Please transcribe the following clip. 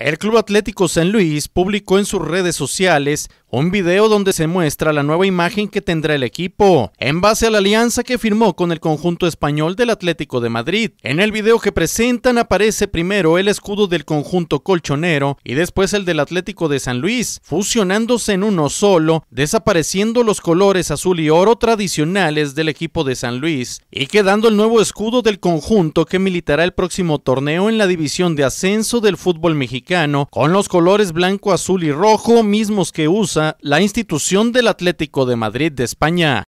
El Club Atlético San Luis publicó en sus redes sociales un video donde se muestra la nueva imagen que tendrá el equipo, en base a la alianza que firmó con el conjunto español del Atlético de Madrid. En el video que presentan aparece primero el escudo del conjunto colchonero y después el del Atlético de San Luis, fusionándose en uno solo, desapareciendo los colores azul y oro tradicionales del equipo de San Luis y quedando el nuevo escudo del conjunto que militará el próximo torneo en la división de ascenso del fútbol mexicano, con los colores blanco, azul y rojo mismos que usa la institución del Atlético de Madrid de España.